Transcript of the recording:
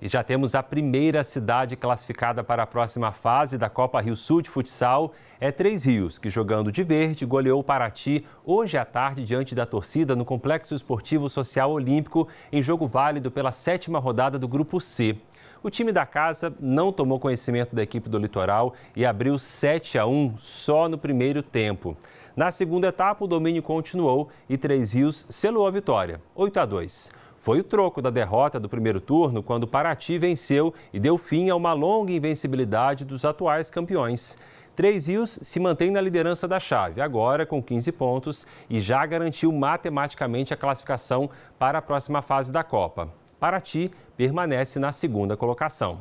E já temos a primeira cidade classificada para a próxima fase da Copa Rio Sul de futsal. É Três Rios, que jogando de verde goleou Paraty hoje à tarde diante da torcida no Complexo Esportivo Social Olímpico, em jogo válido pela sétima rodada do Grupo C. O time da casa não tomou conhecimento da equipe do Litoral e abriu 7 a 1 só no primeiro tempo. Na segunda etapa, o domínio continuou e Três Rios selou a vitória, 8 a 2. Foi o troco da derrota do primeiro turno, quando Paraty venceu e deu fim a uma longa invencibilidade dos atuais campeões. Três Rios se mantém na liderança da chave, agora com 15 pontos, e já garantiu matematicamente a classificação para a próxima fase da Copa. Paraty permanece na segunda colocação.